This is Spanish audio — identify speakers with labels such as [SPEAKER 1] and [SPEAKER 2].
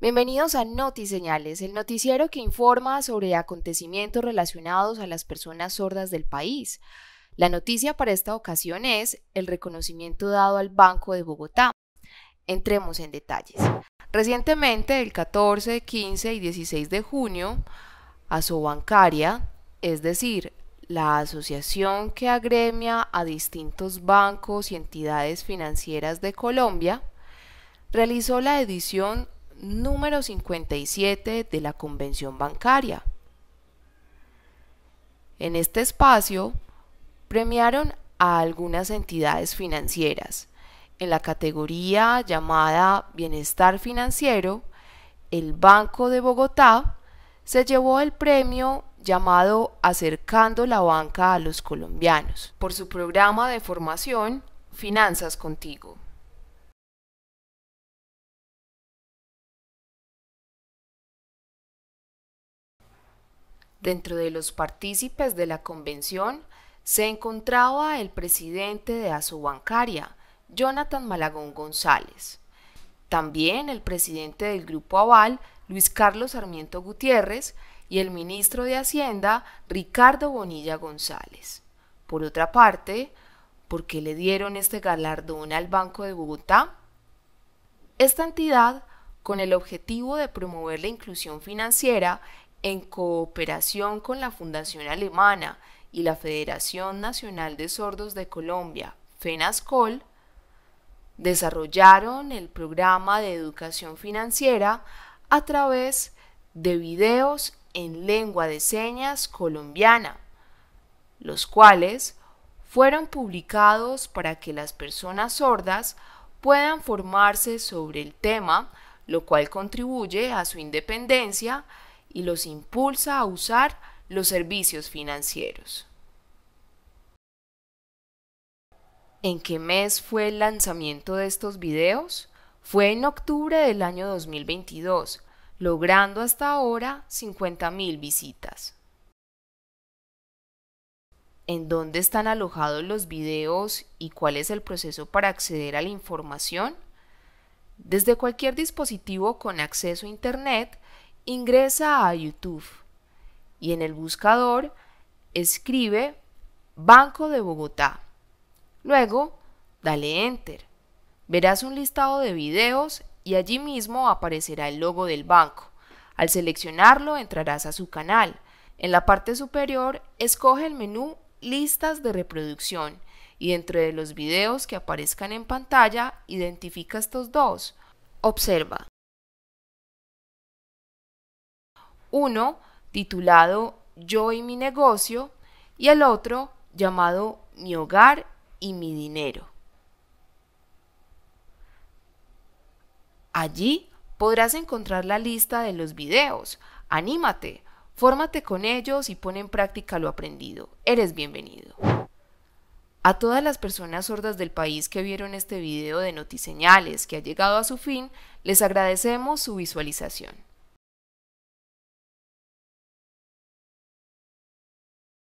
[SPEAKER 1] Bienvenidos a NotiSeñales, el noticiero que informa sobre acontecimientos relacionados a las personas sordas del país. La noticia para esta ocasión es el reconocimiento dado al Banco de Bogotá. Entremos en detalles. Recientemente, el 14, 15 y 16 de junio, Asobancaria, es decir, la asociación que agremia a distintos bancos y entidades financieras de Colombia, realizó la edición número 57 de la Convención Bancaria. En este espacio premiaron a algunas entidades financieras. En la categoría llamada Bienestar Financiero, el Banco de Bogotá se llevó el premio llamado Acercando la banca a los colombianos por su programa de formación Finanzas contigo. Dentro de los partícipes de la convención se encontraba el presidente de bancaria Jonathan Malagón González. También el presidente del Grupo Aval, Luis Carlos Sarmiento Gutiérrez, y el ministro de Hacienda, Ricardo Bonilla González. Por otra parte, ¿por qué le dieron este galardón al Banco de Bogotá? Esta entidad, con el objetivo de promover la inclusión financiera en cooperación con la Fundación Alemana y la Federación Nacional de Sordos de Colombia, FENASCOL, desarrollaron el programa de educación financiera a través de videos en lengua de señas colombiana, los cuales fueron publicados para que las personas sordas puedan formarse sobre el tema, lo cual contribuye a su independencia y los impulsa a usar los servicios financieros. ¿En qué mes fue el lanzamiento de estos videos? Fue en octubre del año 2022, logrando hasta ahora 50.000 visitas. ¿En dónde están alojados los videos y cuál es el proceso para acceder a la información? Desde cualquier dispositivo con acceso a Internet, ingresa a YouTube y en el buscador escribe Banco de Bogotá. Luego, dale Enter. Verás un listado de videos y allí mismo aparecerá el logo del banco. Al seleccionarlo entrarás a su canal. En la parte superior, escoge el menú Listas de reproducción y dentro de los videos que aparezcan en pantalla, identifica estos dos. Observa, Uno titulado Yo y mi negocio y el otro llamado Mi hogar y mi dinero. Allí podrás encontrar la lista de los videos. Anímate, fórmate con ellos y pon en práctica lo aprendido. Eres bienvenido. A todas las personas sordas del país que vieron este video de Notiseñales que ha llegado a su fin, les agradecemos su visualización.